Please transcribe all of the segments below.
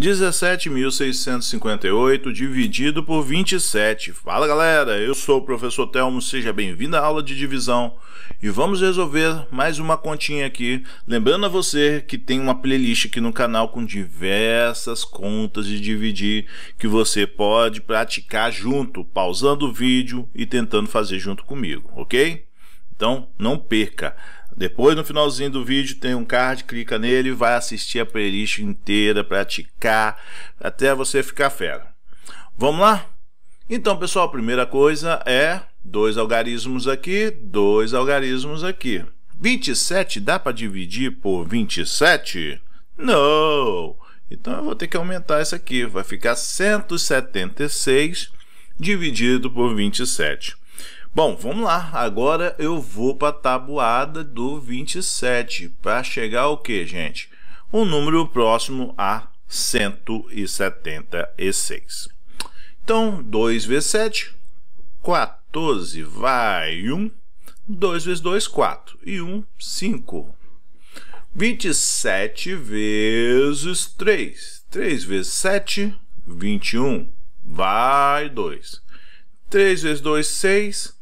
17.658 dividido por 27. Fala galera, eu sou o professor Telmo, seja bem-vindo à aula de divisão e vamos resolver mais uma continha aqui. Lembrando a você que tem uma playlist aqui no canal com diversas contas de dividir que você pode praticar junto, pausando o vídeo e tentando fazer junto comigo, ok? Então não perca. Depois, no finalzinho do vídeo, tem um card, clica nele e vai assistir a playlist inteira, praticar, até você ficar fera. Vamos lá? Então, pessoal, a primeira coisa é dois algarismos aqui, dois algarismos aqui. 27 dá para dividir por 27? Não! Então, eu vou ter que aumentar isso aqui. Vai ficar 176 dividido por 27. Bom, vamos lá. Agora eu vou para a tabuada do 27 para chegar ao que, gente? Um número próximo a 176. Então, 2 vezes 7, 14, vai 1. 2 vezes 2, 4. E 1, 5. 27 vezes 3. 3 vezes 7, 21. Vai 2. 3 vezes 2, 6.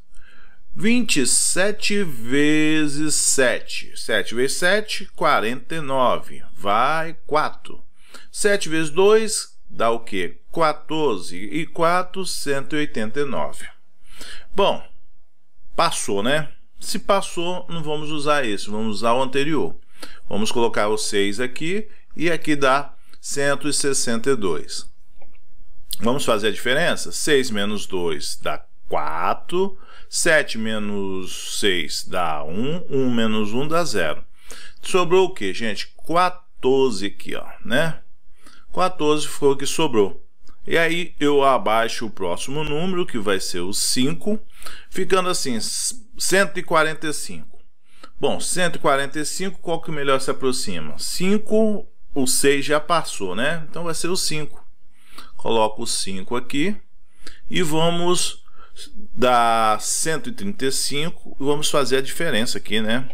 27 vezes 7. 7 vezes 7, 49. Vai 4. 7 vezes 2 dá o quê? 14 e 4, 189. Bom, passou, né? Se passou, não vamos usar esse, vamos usar o anterior. Vamos colocar o 6 aqui e aqui dá 162. Vamos fazer a diferença? 6 menos 2 dá 4. 4. 7 menos 6 dá 1, 1 menos 1 dá 0. Sobrou o que, gente? 14 aqui, ó, né? 14 ficou o que sobrou. E aí eu abaixo o próximo número, que vai ser o 5, ficando assim, 145. Bom, 145, qual que melhor se aproxima? 5, o 6 já passou, né? Então vai ser o 5. Coloco o 5 aqui e vamos dá 135. Vamos fazer a diferença aqui, né?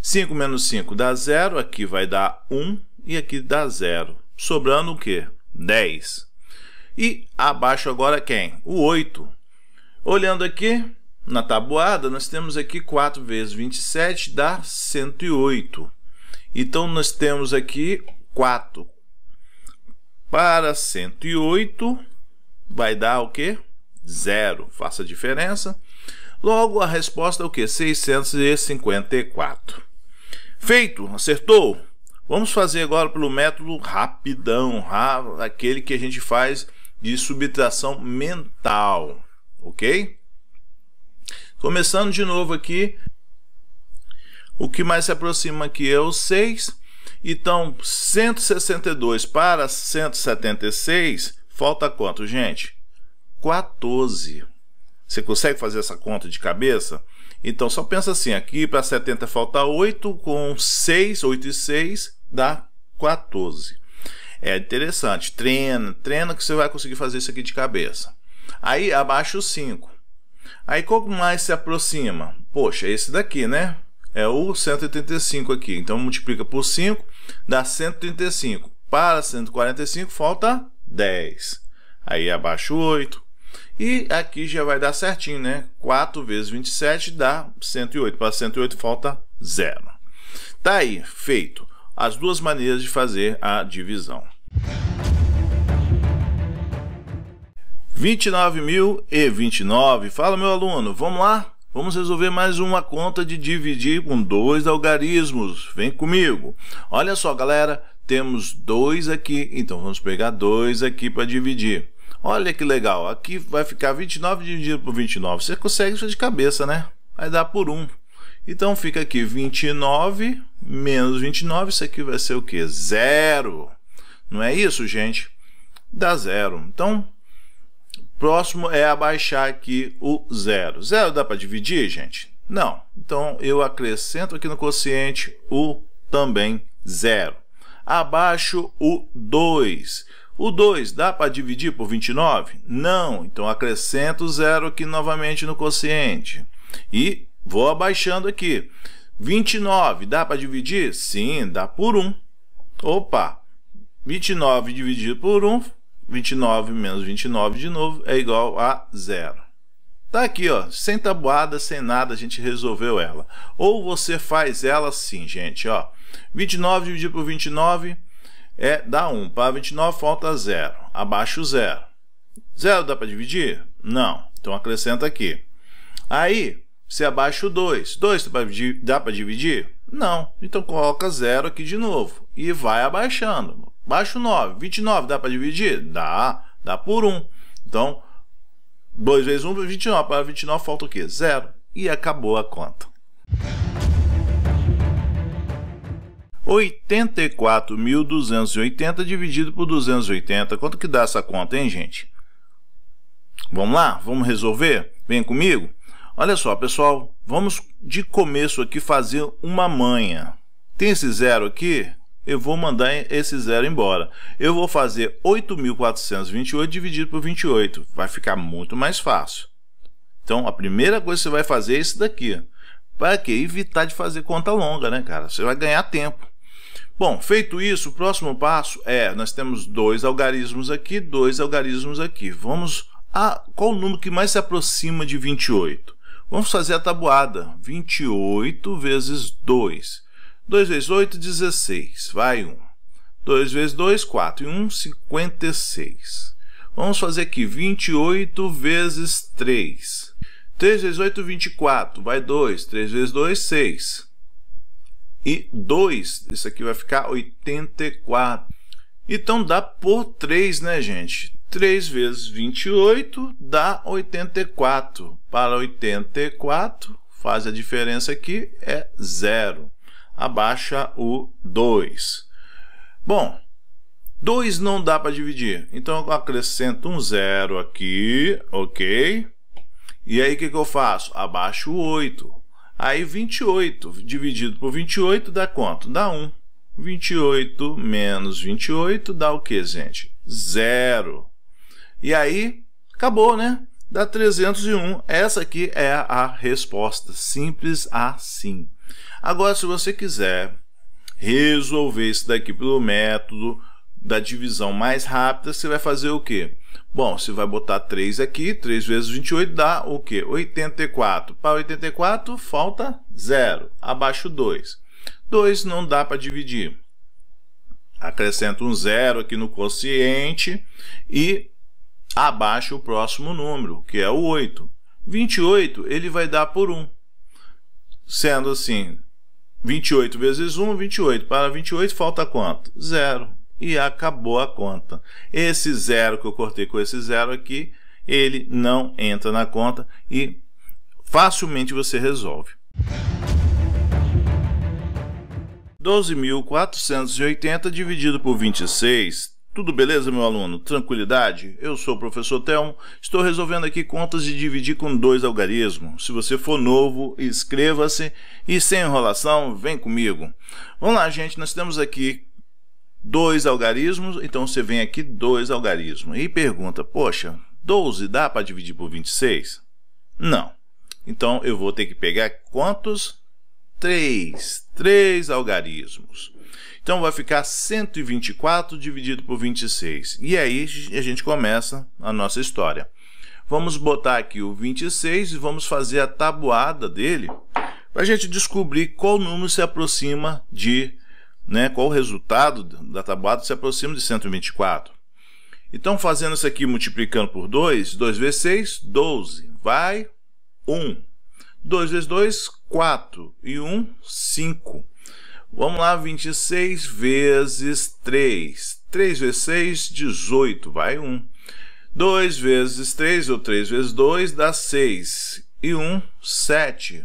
5 menos 5 dá 0, aqui vai dar 1 e aqui dá 0. Sobrando o quê? 10. E abaixo agora quem? O 8. Olhando aqui na tabuada, nós temos aqui 4 vezes 27 dá 108. Então, nós temos aqui 4 para 108 vai dar o quê? Zero. Faça a diferença. Logo, a resposta é o que? 654. Feito, acertou? Vamos fazer agora pelo método rapidão, aquele que a gente faz de subtração mental, ok? Começando de novo aqui, o que mais se aproxima aqui é o 6, então 162 para 176, falta quanto, gente? 14. Você consegue fazer essa conta de cabeça? Então só pensa assim, aqui para 70 falta 8, com 6, 8 e 6 dá 14. É interessante, treina, treina que você vai conseguir fazer isso aqui de cabeça. Aí abaixo 5. Aí como mais se aproxima? Poxa, esse daqui, né? É o 185 aqui. Então multiplica por 5, dá 135. Para 145 falta 10. Aí abaixo 8, e aqui já vai dar certinho, né? 4 vezes 27 dá 108. Para 108 falta zero. Tá aí, feito. As duas maneiras de fazer a divisão. 29.029. Fala, meu aluno, vamos lá? Vamos resolver mais uma conta de dividir com dois algarismos. Vem comigo. Olha só, galera, temos dois aqui, então vamos pegar dois aqui para dividir. Olha que legal, aqui vai ficar 29 dividido por 29. Você consegue isso de cabeça, né? Vai dar por 1. Então fica aqui 29 menos 29, isso aqui vai ser o quê? Zero. Não é isso, gente? Dá zero. Então, próximo é abaixar aqui o zero. Zero dá para dividir, gente? Não. Então, eu acrescento aqui no quociente o também zero. Abaixo o 2. O 2 dá para dividir por 29? Não, então acrescento o zero aqui novamente no quociente. E vou abaixando aqui. 29 dá para dividir? Sim, dá por 1. Opa, 29 dividido por 1, 29 menos 29 de novo, é igual a zero. Está aqui, ó, sem tabuada, sem nada, a gente resolveu ela. Ou você faz ela assim, gente, ó. 29 dividido por 29 é dá 1 para 29 falta 0, abaixo 0. 0 dá para dividir? Não, então acrescenta aqui. Aí, você abaixa o 2. 2 dá para dividir? Não, então coloca 0 aqui de novo e vai abaixando. Baixa o 9, 29 dá para dividir? Dá, dá por 1. Então, 2 vezes 1, 29. Para 29 falta o quê? 0. E acabou a conta. 84.280 dividido por 280. Quanto que dá essa conta, hein, gente? Vamos lá? Vamos resolver? Vem comigo? Olha só, pessoal, vamos de começo aqui fazer uma manha. Tem esse zero aqui? Eu vou mandar esse zero embora. Eu vou fazer 8.428 dividido por 28. Vai ficar muito mais fácil. Então, a primeira coisa que você vai fazer é isso daqui. Para que? Evitar de fazer conta longa, né, cara? Você vai ganhar tempo. Bom, feito isso, o próximo passo é, nós temos dois algarismos aqui, dois algarismos aqui. Vamos a qual o número que mais se aproxima de 28? Vamos fazer a tabuada. 28 vezes 2. 2 vezes 8, 16. Vai 1. 2 vezes 2, 4. E 1, 56. Vamos fazer aqui 28 vezes 3. 3 vezes 8, 24. Vai 2. 3 vezes 2, 6 e 2. Isso aqui vai ficar 84. Então dá por 3, né, gente? 3 vezes 28 dá 84. Para 84, faz a diferença aqui, é zero. Abaixa o 2. Bom, 2 não dá para dividir. Então eu acrescento um zero aqui, ok? E aí o que, que eu faço? Abaixo o 8. Aí 28 dividido por 28 dá quanto? Dá 1. 28 menos 28 dá o quê, gente? Zero. E aí, acabou, né? Dá 301. Essa aqui é a resposta. Simples assim. Agora, se você quiser resolver isso daqui pelo método da divisão mais rápida, você vai fazer o quê? Bom, você vai botar 3 aqui, 3 vezes 28 dá o quê? 84. Para 84, falta 0, abaixo 2. 2 não dá para dividir. Acrescenta um zero aqui no quociente e abaixo o próximo número, que é o 8. 28 ele vai dar por 1. Sendo assim, 28 vezes 1, 28. Para 28 falta quanto? Zero e acabou a conta. Esse zero que eu cortei com esse zero aqui, ele não entra na conta e facilmente você resolve. 12.480 dividido por 26. Tudo beleza, meu aluno? Tranquilidade? Eu sou o professor Telmo. Estou resolvendo aqui contas de dividir com dois algarismos. Se você for novo, inscreva-se e sem enrolação, vem comigo. Vamos lá, gente. Nós temos aqui dois algarismos, então você vem aqui dois algarismos e pergunta, poxa, 12 dá para dividir por 26? Não. Então eu vou ter que pegar quantos? 3, 3 algarismos. Então vai ficar 124 dividido por 26. E aí a gente começa a nossa história. Vamos botar aqui o 26 e vamos fazer a tabuada dele para a gente descobrir qual número se aproxima de né, qual o resultado da tabuada se aproxima de 124. Então, fazendo isso aqui, multiplicando por 2, 2 vezes 6, 12, vai 1. 2 vezes 2, 4, e 1, 5. Vamos lá, 26 vezes 3. 3 vezes 6, 18, vai 1. 2 vezes 3, ou 3 vezes 2, dá 6, e 1, 7.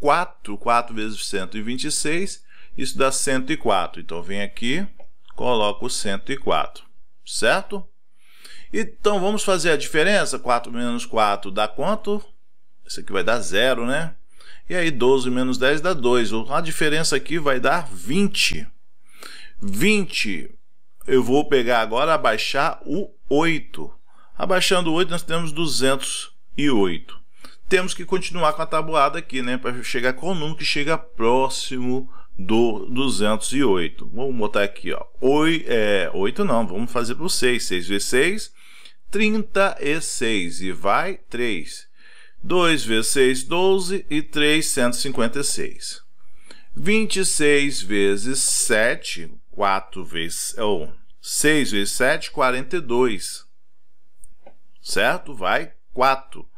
4, 4 vezes 126, isso dá 104. Então, vem aqui, coloco 104, certo? Então, vamos fazer a diferença. 4 menos 4 dá quanto? Isso aqui vai dar zero, né? E aí, 12 menos 10 dá 2. Então, a diferença aqui vai dar 20. 20. Eu vou pegar agora, abaixar o 8. Abaixando o 8, nós temos 208 temos que continuar com a tabuada aqui, né? Para chegar com o número que chega próximo do 208. Vamos botar aqui, ó. 8, é, 8 não, vamos fazer para o 6. 6 vezes 6, 36. E vai 3. 2 vezes 6, 12. E 3, 156. 26 vezes 7, 4 vezes... É, ou, 6 vezes 7, 42. Certo? Vai 4. 4.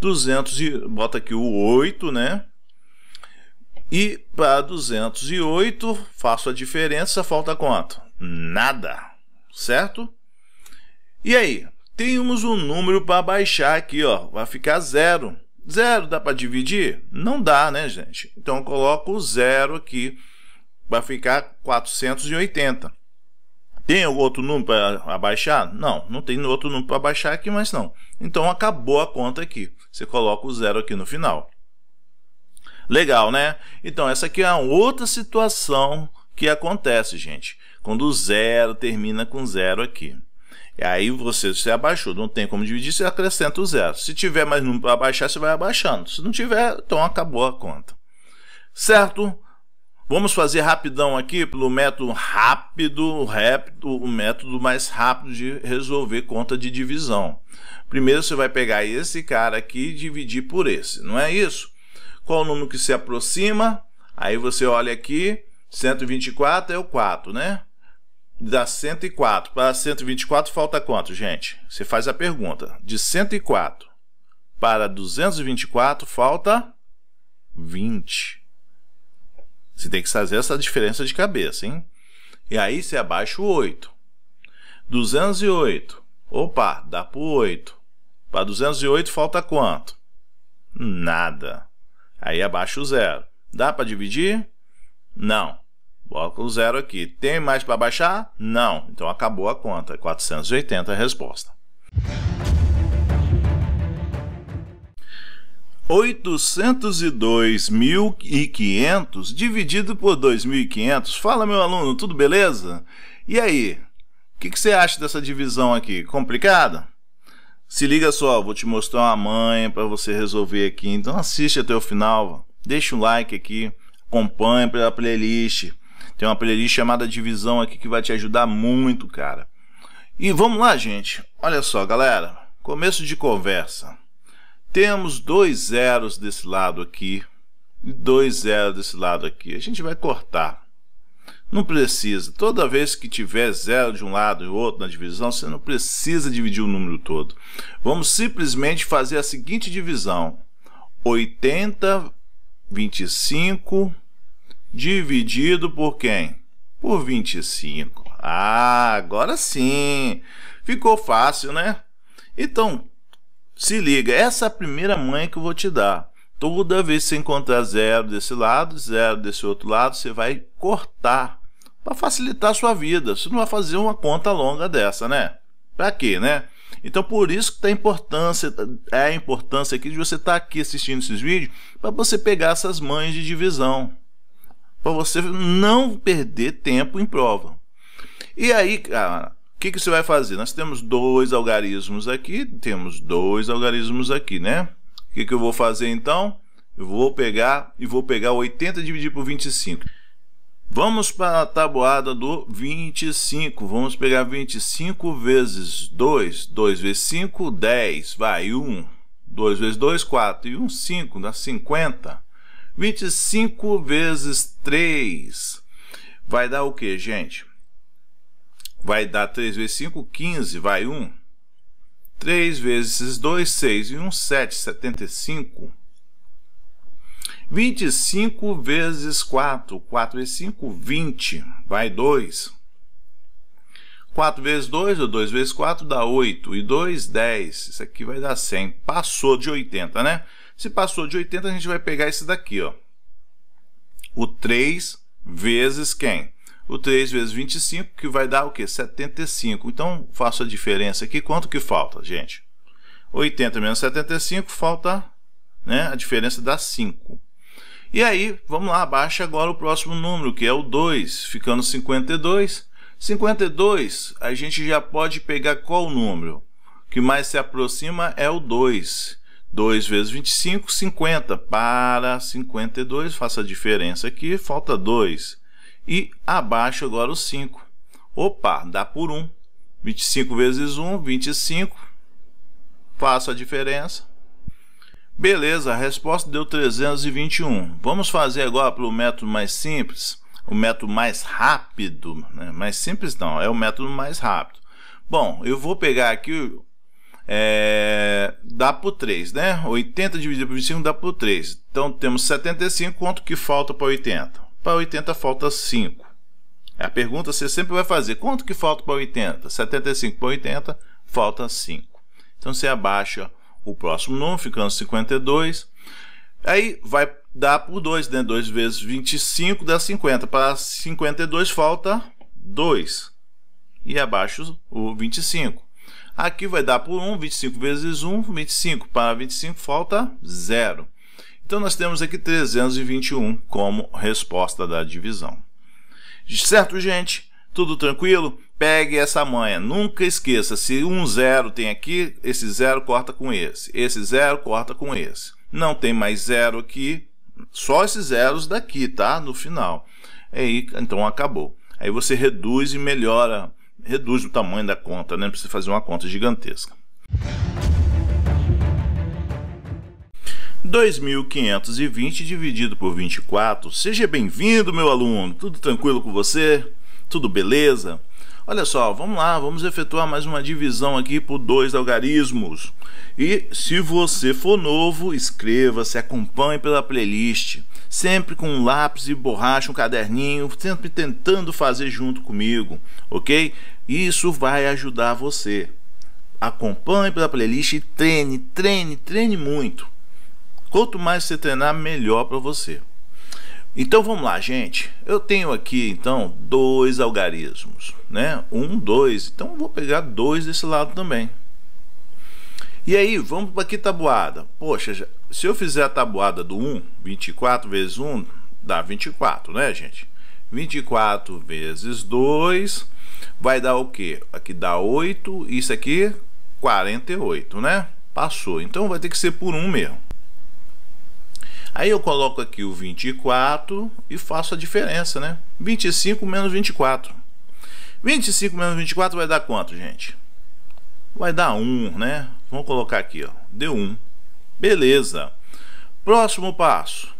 200 e bota aqui o 8, né? E para 208, faço a diferença, falta quanto? Nada, certo? E aí, temos um número para baixar aqui, ó, vai ficar zero. Zero dá para dividir? Não dá, né, gente? Então eu coloco zero aqui, vai ficar 480. Tem outro número para abaixar? Não, não tem outro número para abaixar aqui, mas não. Então acabou a conta aqui. Você coloca o zero aqui no final. Legal, né? Então essa aqui é uma outra situação que acontece, gente. Quando o zero termina com zero aqui. E aí você se abaixou, não tem como dividir, você acrescenta o zero. Se tiver mais número para abaixar, você vai abaixando. Se não tiver, então acabou a conta. Certo? Vamos fazer rapidão aqui pelo método rápido, rápido, o método mais rápido de resolver conta de divisão. Primeiro você vai pegar esse cara aqui e dividir por esse, não é isso? Qual o número que se aproxima? Aí você olha aqui, 124 é o 4, né? Dá 104. Para 124 falta quanto, gente? Você faz a pergunta. De 104 para 224 falta 20. Você tem que fazer essa diferença de cabeça, hein? E aí você abaixa o 8. 208. Opa, dá para o 8. Para 208 falta quanto? Nada. Aí abaixa o zero. Dá para dividir? Não. Bota o zero aqui. Tem mais para baixar? Não. Então acabou a conta. 480 é a resposta. 802.500 dividido por 2.500. Fala, meu aluno, tudo beleza? E aí, o que, que, você acha dessa divisão aqui? Complicada? Se liga só, vou te mostrar uma manha para você resolver aqui. Então assiste até o final, deixa um like aqui, acompanhe pela playlist. Tem uma playlist chamada Divisão aqui que vai te ajudar muito, cara. E vamos lá, gente. Olha só, galera. Começo de conversa. Temos dois zeros desse lado aqui e dois zeros desse lado aqui. A gente vai cortar. Não precisa. Toda vez que tiver zero de um lado e outro na divisão, você não precisa dividir o número todo. Vamos simplesmente fazer a seguinte divisão. 80, 25, dividido por quem? Por 25. Ah, agora sim! Ficou fácil, né? Então, se liga, essa é a primeira mãe que eu vou te dar. Toda vez que você encontrar zero desse lado, zero desse outro lado, você vai cortar para facilitar a sua vida. Você não vai fazer uma conta longa dessa, né? Para quê, né? Então, por isso que tá importância, é a importância aqui de você estar tá aqui assistindo esses vídeos para você pegar essas mães de divisão, para você não perder tempo em prova. E aí, cara, o que, que você vai fazer? Nós temos dois algarismos aqui, temos dois algarismos aqui, né? O que, que eu vou fazer então? Eu vou pegar e vou pegar 80 dividido por 25. Vamos para a tabuada do 25. Vamos pegar 25 vezes 2. 2 vezes 5, 10. Vai, 1. 2 vezes 2, 4. E 1, 5. Dá 50. 25 vezes 3. Vai dar o que, gente? Vai dar 3 vezes 5, 15, vai 1. 3 vezes 2, 6 e 1, 7, 75. 25 vezes 4, 4 vezes 5, 20, vai 2. 4 vezes 2, ou 2 vezes 4 dá 8, e 2, 10. Isso aqui vai dar 100. Passou de 80, né? Se passou de 80, a gente vai pegar esse daqui, ó. O 3 vezes quem? o 3 vezes 25, que vai dar o quê? 75. Então, faço a diferença aqui. Quanto que falta, gente? 80 menos 75, falta né, a diferença dá 5. E aí, vamos lá, baixa agora o próximo número, que é o 2, ficando 52. 52, a gente já pode pegar qual número? O que mais se aproxima é o 2. 2 vezes 25, 50. Para 52, faça a diferença aqui, falta 2 e abaixo agora o 5. Opa, dá por 1. 25 vezes 1, 25. Faço a diferença. Beleza, a resposta deu 321. Vamos fazer agora para o método mais simples, o método mais rápido. Né? Mais simples não, é o método mais rápido. Bom, eu vou pegar aqui, é, dá por 3, né? 80 dividido por 25 dá por 3. Então temos 75, quanto que falta para 80? Para 80 falta 5. É a pergunta você sempre vai fazer, quanto que falta para 80? 75 para 80, falta 5. Então você abaixa o próximo número, ficando 52. Aí vai dar por 2, né? 2 vezes 25 dá 50. Para 52 falta 2. E abaixo o 25. Aqui vai dar por 1, 25 vezes 1, 25. Para 25 falta 0. Então nós temos aqui 321 como resposta da divisão. Certo, gente? Tudo tranquilo? Pegue essa manha. Nunca esqueça, se um zero tem aqui, esse zero corta com esse. Esse zero corta com esse. Não tem mais zero aqui, só esses zeros daqui, tá? No final. É aí, então acabou. Aí você reduz e melhora, reduz o tamanho da conta, né? Não precisa fazer uma conta gigantesca. 2520 dividido por 24. Seja bem-vindo, meu aluno. Tudo tranquilo com você? Tudo beleza? Olha só, vamos lá, vamos efetuar mais uma divisão aqui por dois algarismos. E se você for novo, inscreva-se, acompanhe pela playlist, sempre com um lápis e borracha, um caderninho, sempre tentando fazer junto comigo, ok? Isso vai ajudar você. Acompanhe pela playlist e treine, treine, treine muito. Quanto mais você treinar, melhor para você. Então vamos lá, gente. Eu tenho aqui então dois algarismos, né? Um, dois. Então vou pegar dois desse lado também. E aí, vamos para que tabuada? Poxa, se eu fizer a tabuada do 1, 24 vezes 1 dá 24, né, gente? 24 vezes 2 vai dar o quê? Aqui dá 8, isso aqui 48, né? Passou. Então vai ter que ser por 1 mesmo. Aí eu coloco aqui o 24 e faço a diferença, né? 25 menos 24. 25 menos 24 vai dar quanto, gente? Vai dar 1, né? Vamos colocar aqui, ó. Deu 1. Beleza. Próximo passo.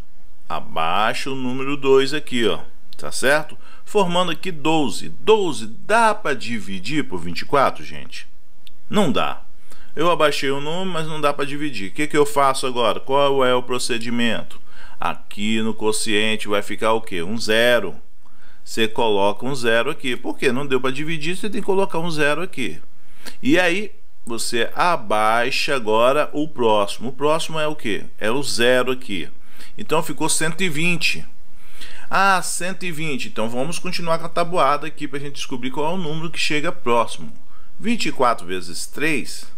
Abaixo o número 2 aqui, ó. Tá certo? Formando aqui 12. 12 dá para dividir por 24, gente? Não dá. Eu abaixei o número, mas não dá para dividir. O que, que eu faço agora? Qual é o procedimento? Aqui no quociente vai ficar o quê? Um zero. Você coloca um zero aqui. Por quê? não deu para dividir, você tem que colocar um zero aqui. E aí você abaixa agora o próximo. O próximo é o que? É o zero aqui. Então ficou 120. Ah, 120. Então vamos continuar com a tabuada aqui para a gente descobrir qual é o número que chega próximo. 24 vezes 3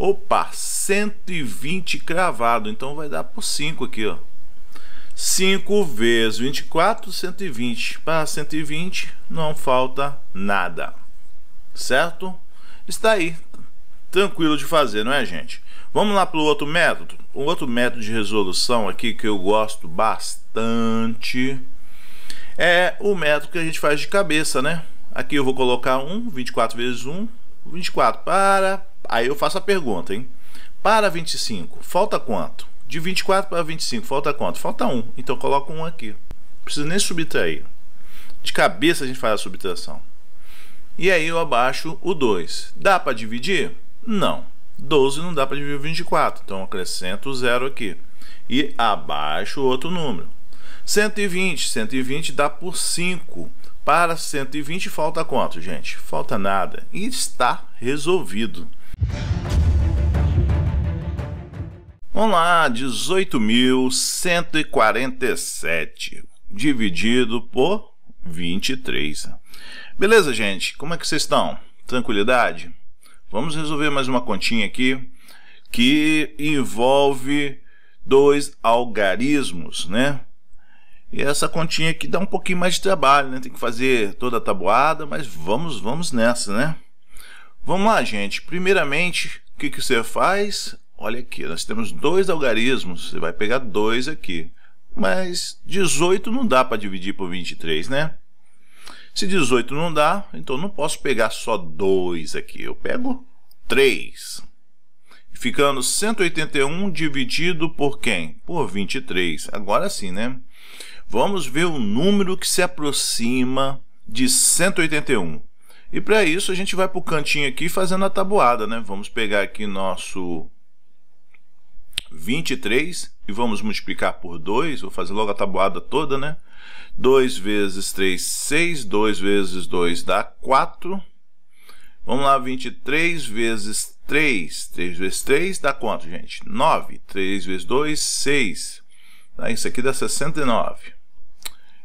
Opa, 120 cravado. Então vai dar por 5 aqui, ó. 5 vezes 24, 120. Para 120 não falta nada. Certo? Está aí. Tranquilo de fazer, não é, gente? Vamos lá para o outro método. O outro método de resolução aqui que eu gosto bastante é o método que a gente faz de cabeça, né? Aqui eu vou colocar 1, 24 vezes 1, 24 para Aí eu faço a pergunta, hein? Para 25, falta quanto? De 24 para 25, falta quanto? Falta 1. Então eu coloco 1 aqui. Não preciso nem subtrair. De cabeça a gente faz a subtração. E aí eu abaixo o 2. Dá para dividir? Não. 12 não dá para dividir 24. Então eu acrescento o 0 aqui. E abaixo outro número. 120. 120 dá por 5. Para 120 falta quanto, gente? Falta nada. E está resolvido. Vamos lá, 18.147 dividido por 23. Beleza, gente? Como é que vocês estão? Tranquilidade? Vamos resolver mais uma continha aqui que envolve dois algarismos, né? E essa continha aqui dá um pouquinho mais de trabalho, né? Tem que fazer toda a tabuada, mas vamos, vamos nessa, né? Vamos lá, gente. Primeiramente, o que, que você faz? Olha aqui, nós temos dois algarismos. Você vai pegar dois aqui. Mas 18 não dá para dividir por 23, né? Se 18 não dá, então não posso pegar só 2 aqui. Eu pego 3. Ficando 181 dividido por quem? Por 23. Agora sim, né? Vamos ver o número que se aproxima de 181. E para isso a gente vai para o cantinho aqui fazendo a tabuada, né? Vamos pegar aqui nosso 23 e vamos multiplicar por 2, vou fazer logo a tabuada toda, né? 2 vezes 3, 6, 2 vezes 2 dá 4. Vamos lá, 23 vezes 3, 3 vezes 3 dá quanto, gente? 9, 3 vezes 2, 6. Tá, isso aqui dá 69.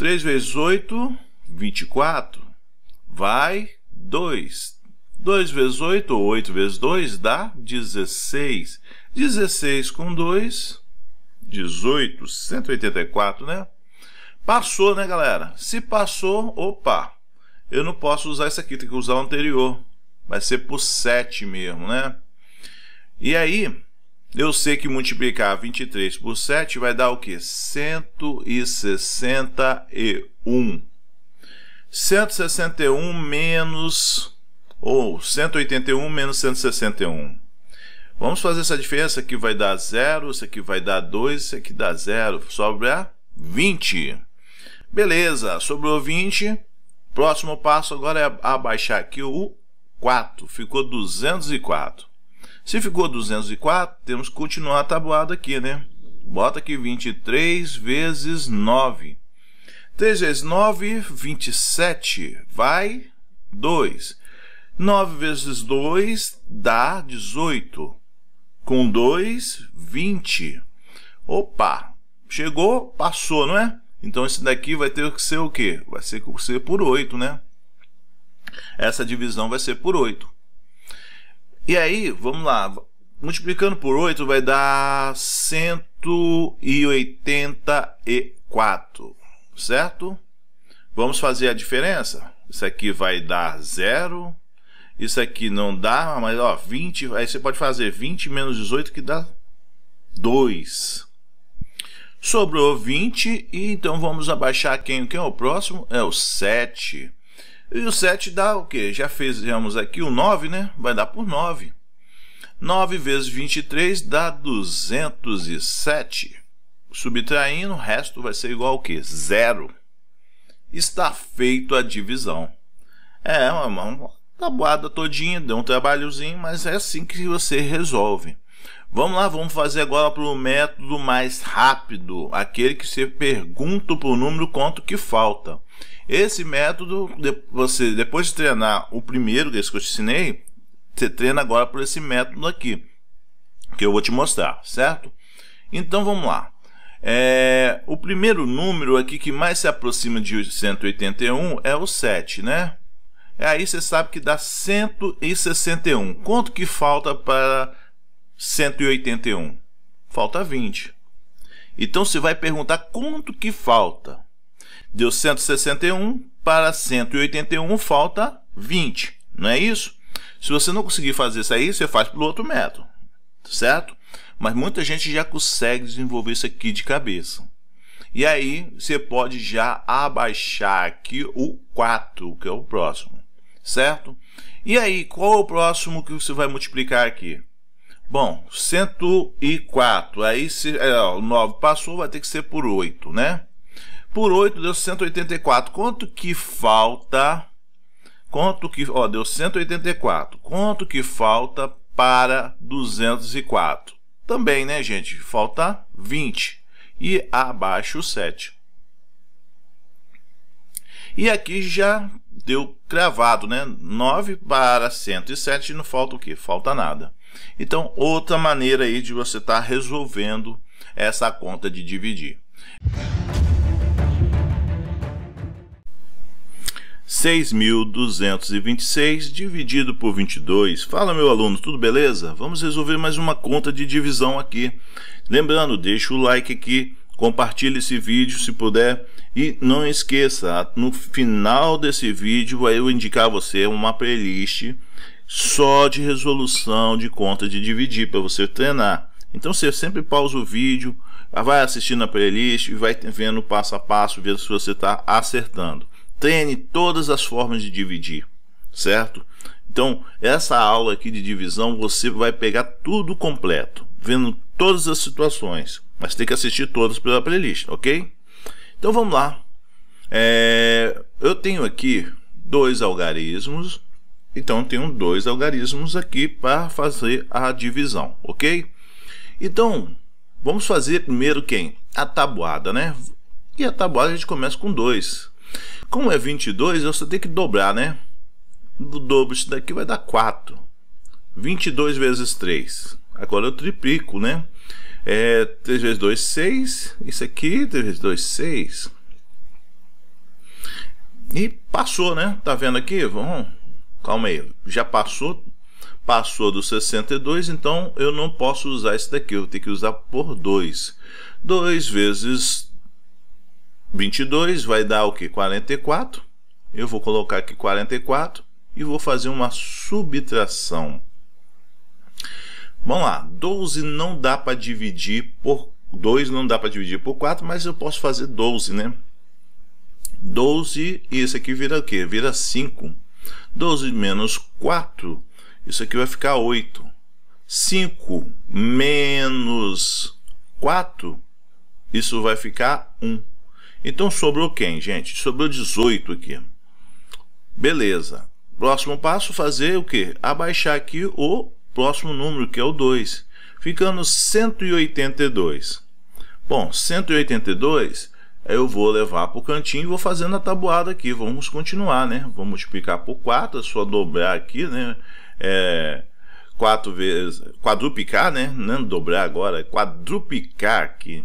3 vezes 8, 24. Vai 2. 2 vezes 8, ou 8 vezes 2, dá 16. 16 com 2, 18. 184, né? Passou, né, galera? Se passou, opa, eu não posso usar isso aqui, tem que usar o anterior. Vai ser por 7 mesmo, né? E aí, eu sei que multiplicar 23 por 7 vai dar o quê? 161. 161 menos ou 181 menos 161. Vamos fazer essa diferença que vai dar 0, isso aqui vai dar 2, isso aqui dá 0, sobra 20. Beleza, sobrou 20. Próximo passo agora é abaixar aqui o 4, ficou 204. Se ficou 204, temos que continuar a tabuada aqui, né? Bota aqui 23 vezes 9. 3 vezes 9, 27. Vai 2. 9 vezes 2 dá 18. Com 2, 20. Opa! Chegou, passou, não é? Então esse daqui vai ter que ser o quê? Vai ser, por 8, né? Essa divisão vai ser por 8. E aí, vamos lá. Multiplicando por 8 vai dar 184, certo? Vamos fazer a diferença. Isso aqui vai dar 0. Isso aqui não dá, mas ó, 20. Aí você pode fazer 20 menos 18 que dá 2. Sobrou 20 e então vamos abaixar quem? Quem é o próximo? É o 7. E o 7 dá o quê? Já fizemos aqui o 9, né? Vai dar por 9. 9 vezes 23 dá 207. Subtraindo, o resto vai ser igual ao quê? Zero. Está feito a divisão. É uma, uma tabuada todinha, deu um trabalhozinho, mas é assim que você resolve. Vamos lá, vamos fazer agora para o método mais rápido, aquele que você pergunta para o número quanto que falta. Esse método, você depois de treinar o primeiro, que é que eu te ensinei, você treina agora por esse método aqui, que eu vou te mostrar, certo? Então vamos lá. É, o primeiro número aqui que mais se aproxima de 181 é o 7, né? É, aí você sabe que dá 161. Quanto que falta para 181? Falta 20. Então você vai perguntar quanto que falta. Deu 161 para 181, falta 20, não é isso? Se você não conseguir fazer isso aí, você faz pelo outro método, certo? Mas muita gente já consegue desenvolver isso aqui de cabeça. E aí, você pode já abaixar aqui o 4, que é o próximo, certo? E aí, qual é o próximo que você vai multiplicar aqui? Bom, 104. Aí, se, é, o 9 passou, vai ter que ser por 8, né? Por 8 deu 184. Quanto que falta? Quanto que, ó, deu 184. Quanto que falta para 204? Também, né, gente? Falta 20 e abaixo 7. E aqui já deu cravado, né? 9 para 107 não falta o quê? Falta nada. Então, outra maneira aí de você estar tá resolvendo essa conta de dividir. 6.226 dividido por 22. Fala, meu aluno, tudo beleza? Vamos resolver mais uma conta de divisão aqui. Lembrando, deixa o like aqui, compartilhe esse vídeo se puder e não esqueça, no final desse vídeo eu vou indicar a você uma playlist só de resolução de conta de dividir para você treinar. Então você sempre pausa o vídeo, vai assistindo a playlist e vai vendo passo a passo, ver se você está acertando treine todas as formas de dividir, certo? Então, essa aula aqui de divisão, você vai pegar tudo completo, vendo todas as situações, mas tem que assistir todas pela playlist, ok? Então vamos lá. É, eu tenho aqui dois algarismos, então tenho dois algarismos aqui para fazer a divisão, ok? Então, vamos fazer primeiro quem? A tabuada, né? E a tabuada a gente começa com dois. Como é 22, eu só tenho que dobrar, né? Do dobro isso daqui vai dar 4. 22 vezes 3. Agora eu triplico, né? É, 3 vezes 2, 6. Isso aqui, 3 vezes 2, 6. E passou, né? Tá vendo aqui? Vamos... Calma aí. Já passou. Passou do 62, então eu não posso usar isso daqui. Eu tenho que usar por 2. 2 vezes 22 vai dar o que? 44. Eu vou colocar aqui 44 e vou fazer uma subtração. Vamos lá, 12 não dá para dividir por 2 não dá para dividir por 4, mas eu posso fazer 12, né? 12 e isso aqui vira o quê? Vira 5. 12 menos 4, isso aqui vai ficar 8. 5 menos 4, isso vai ficar 1. Então sobrou quem, gente? Sobrou 18 aqui. Beleza. Próximo passo, fazer o que? Abaixar aqui o próximo número, que é o 2. Ficando 182. Bom, 182 eu vou levar para o cantinho e vou fazendo a tabuada aqui. Vamos continuar, né? Vou multiplicar por 4, é só dobrar aqui, né? É, quatro vezes, quadruplicar, né? Não dobrar agora, é quadruplicar aqui.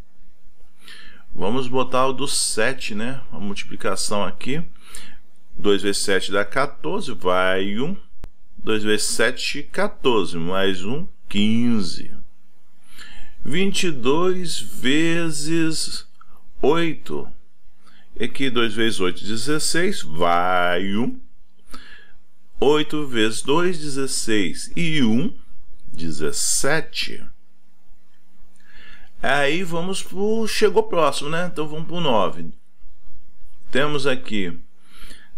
Vamos botar o do 7, né? A multiplicação aqui. 2 vezes 7 dá 14, vai 1. 2 vezes 7, 14, mais 1, 15. 22 vezes 8. E aqui 2 vezes 8, 16, vai 1. 8 vezes 2, 16 e 1, 17. Aí vamos pro. Chegou próximo, né? Então vamos pro 9. Temos aqui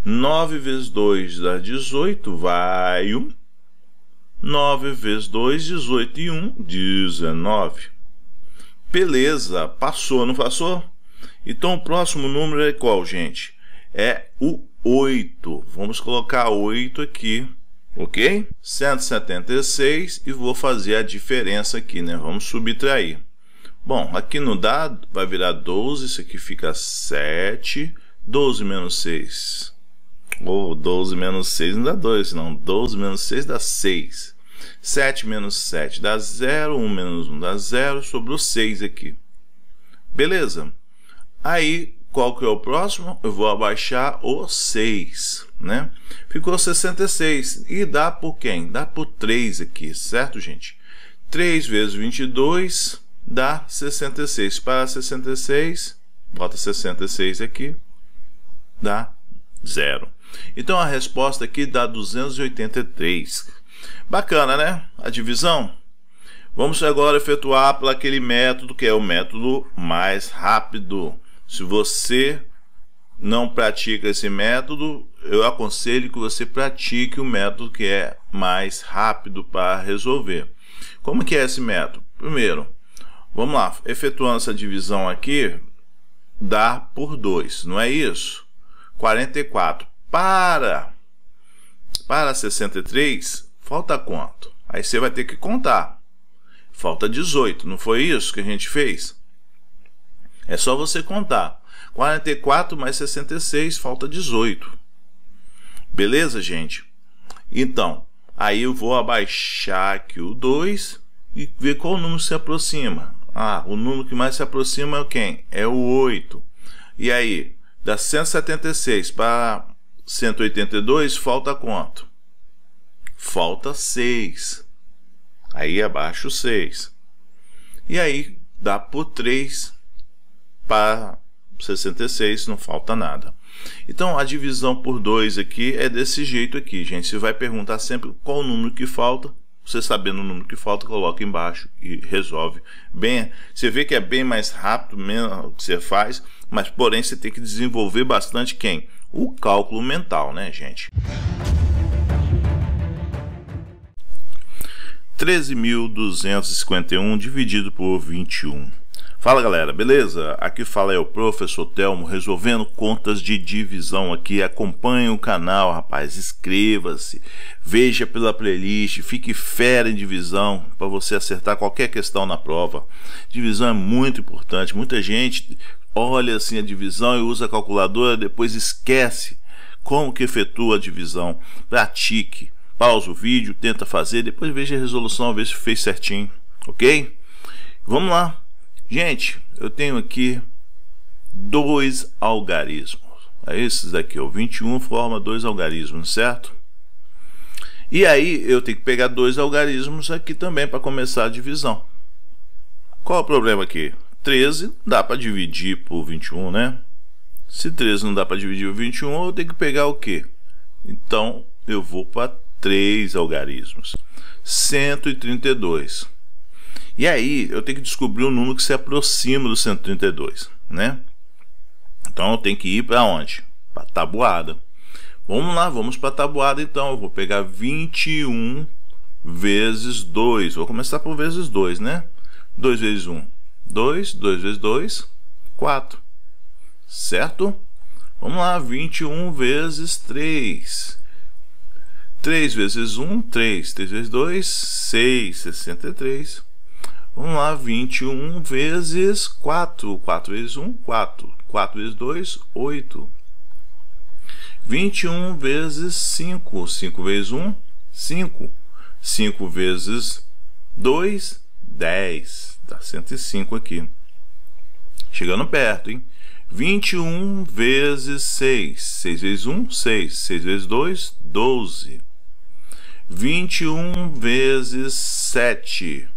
9 vezes 2 dá 18, vai 1. 9 vezes 2, 18 e 1, 19. Beleza, passou, não passou? Então o próximo número é qual, gente? É o 8. Vamos colocar 8 aqui, ok? 176 e vou fazer a diferença aqui, né? Vamos subtrair. Bom, aqui no dado vai virar 12, isso aqui fica 7. 12 menos 6. Ou oh, 12 menos 6 não dá 2, não. 12 menos 6 dá 6. 7 menos 7 dá 0. 1 menos 1 dá 0. Sobrou 6 aqui. Beleza? Aí, qual que é o próximo? Eu vou abaixar o 6, né? Ficou 66. E dá por quem? Dá por 3 aqui, certo, gente? 3 vezes 22 dá 66. Para 66, bota 66 aqui, dá zero Então a resposta aqui dá 283. Bacana, né? A divisão. Vamos agora efetuar para aquele método que é o método mais rápido. Se você não pratica esse método, eu aconselho que você pratique o método que é mais rápido para resolver. Como que é esse método? Primeiro, Vamos lá, efetuando essa divisão aqui, dá por 2, não é isso? 44 para, para 63, falta quanto? Aí você vai ter que contar. Falta 18, não foi isso que a gente fez? É só você contar. 44 mais 66, falta 18. Beleza, gente? Então, aí eu vou abaixar aqui o 2 e ver qual número se aproxima. Ah, o número que mais se aproxima é quem? É o 8. E aí, da 176 para 182, falta quanto? Falta 6. Aí abaixo 6. E aí, dá por 3 para 66, não falta nada. Então, a divisão por 2 aqui é desse jeito aqui, gente. Você vai perguntar sempre qual o número que falta você sabendo o número que falta, coloca embaixo e resolve. Bem, você vê que é bem mais rápido mesmo o que você faz, mas porém você tem que desenvolver bastante quem? O cálculo mental, né, gente? 13.251 dividido por 21. Fala galera, beleza? Aqui fala é o professor Telmo resolvendo contas de divisão aqui. Acompanhe o canal, rapaz, inscreva-se, veja pela playlist, fique fera em divisão para você acertar qualquer questão na prova. Divisão é muito importante. Muita gente olha assim a divisão e usa a calculadora, depois esquece como que efetua a divisão. Pratique, pausa o vídeo, tenta fazer, depois veja a resolução, ver se fez certinho, ok? Vamos lá. Gente, eu tenho aqui dois algarismos. É esses daqui, o 21 forma dois algarismos, certo? E aí eu tenho que pegar dois algarismos aqui também para começar a divisão. Qual é o problema aqui? 13 dá para dividir por 21, né? Se 13 não dá para dividir por 21, eu tenho que pegar o quê? Então eu vou para três algarismos. 132. E aí eu tenho que descobrir um número que se aproxima do 132, né? Então eu tenho que ir para onde? Para tabuada. Vamos lá, vamos para a tabuada então. Eu vou pegar 21 vezes 2. Vou começar por vezes 2, né? 2 vezes 1, 2, 2 vezes 2, 4. Certo? Vamos lá, 21 vezes 3. 3 vezes 1, 3. 3 vezes 2, 6. 63. Vamos lá, 21 vezes 4. 4 vezes 1, 4. 4 vezes 2, 8. 21 vezes 5. 5 vezes 1, 5. 5 vezes 2, 10. Dá 105 aqui. Chegando perto, hein? 21 vezes 6. 6 vezes 1, 6. 6 vezes 2, 12. 21 vezes 7.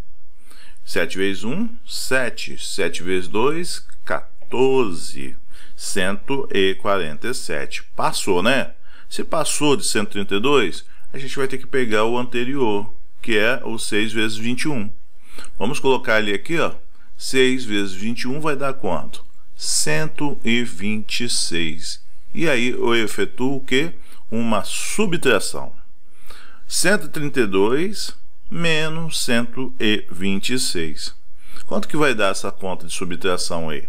7 vezes 1, 7. 7 vezes 2, 14. 147. Passou, né? Se passou de 132, a gente vai ter que pegar o anterior, que é o 6 vezes 21. Vamos colocar ele aqui, ó. 6 vezes 21 vai dar quanto? 126. E aí eu efetuo o quê? Uma subtração. 132 menos 126. Quanto que vai dar essa conta de subtração aí?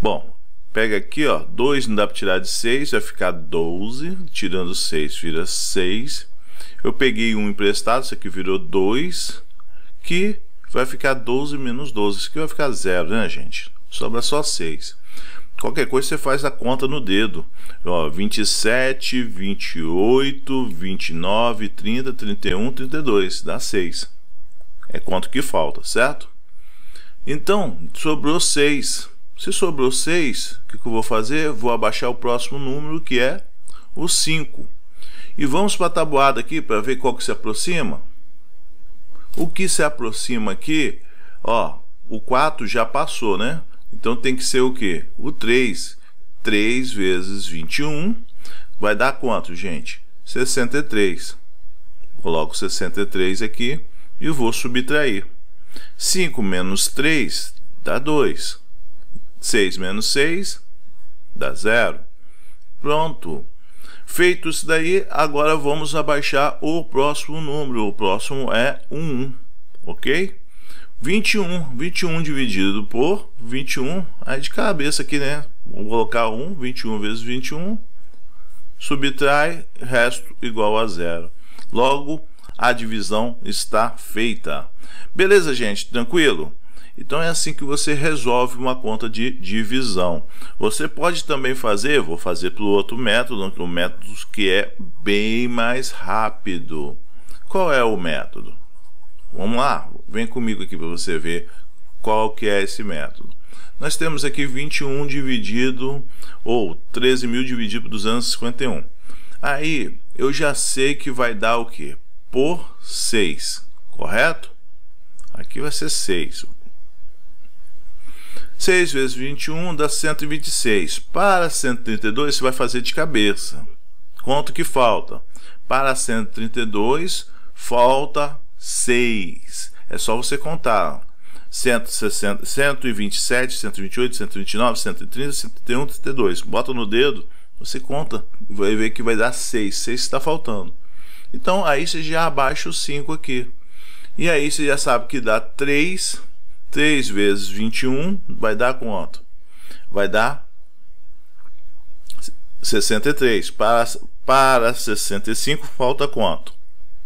Bom, pega aqui, ó, 2 não dá para tirar de 6, vai ficar 12, tirando 6 vira 6. Eu peguei um emprestado, isso aqui virou 2, que vai ficar 12 menos 12, isso aqui vai ficar zero, né, gente? Sobra só 6. Qualquer coisa você faz a conta no dedo. Ó, 27, 28, 29, 30, 31, 32, dá 6. É quanto que falta, certo? Então, sobrou 6. Se sobrou 6, o que, que eu vou fazer? Vou abaixar o próximo número, que é o 5. E vamos para a tabuada aqui para ver qual que se aproxima. O que se aproxima aqui, ó, o 4 já passou, né? Então tem que ser o quê? O 3. 3 vezes 21 vai dar quanto, gente? 63. Coloco 63 aqui e vou subtrair. 5 menos 3 dá 2. 6 menos 6 dá 0. Pronto. Feito isso daí, agora vamos abaixar o próximo número. O próximo é 1, ok? 21, 21 dividido por 21, aí de cabeça aqui, né? Vou colocar 1, 21 vezes 21, subtrai, resto igual a zero. Logo, a divisão está feita. Beleza, gente? Tranquilo? Então é assim que você resolve uma conta de divisão. Você pode também fazer, vou fazer pelo outro método, é um método que é bem mais rápido. Qual é o método? Vamos lá, Vem comigo aqui para você ver qual que é esse método. Nós temos aqui 21 dividido, ou 13.000 dividido por 251. Aí, eu já sei que vai dar o quê? Por 6, correto? Aqui vai ser 6. 6 vezes 21 dá 126. Para 132, você vai fazer de cabeça. Quanto que falta? Para 132, falta 6. É só você contar. 160, 127, 128, 129, 130, 131, 132. Bota no dedo, você conta, vai ver que vai dar 6. 6 está faltando. Então aí você já abaixa o 5 aqui. E aí você já sabe que dá 3, 3 vezes 21 vai dar quanto? Vai dar 63. Para, para 65 falta quanto?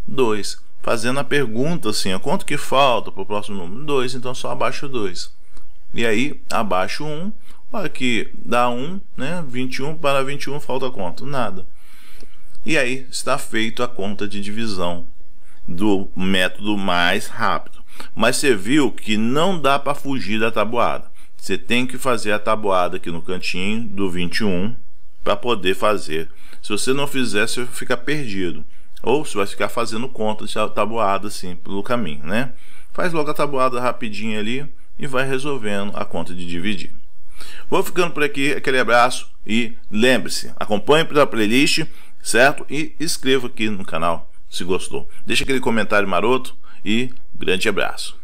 2 fazendo a pergunta assim, quanto que falta para o próximo número? 2, então só abaixo 2. E aí, abaixo 1, um, aqui dá 1, um, né? 21 para 21 falta quanto? Nada. E aí está feito a conta de divisão do método mais rápido. Mas você viu que não dá para fugir da tabuada. Você tem que fazer a tabuada aqui no cantinho do 21 para poder fazer. Se você não fizer, você fica perdido. Ou você vai ficar fazendo conta de tabuada assim pelo caminho, né? Faz logo a tabuada rapidinho ali e vai resolvendo a conta de dividir. Vou ficando por aqui, aquele abraço e lembre-se, acompanhe pela playlist, certo? E inscreva aqui no canal se gostou. Deixa aquele comentário maroto e grande abraço.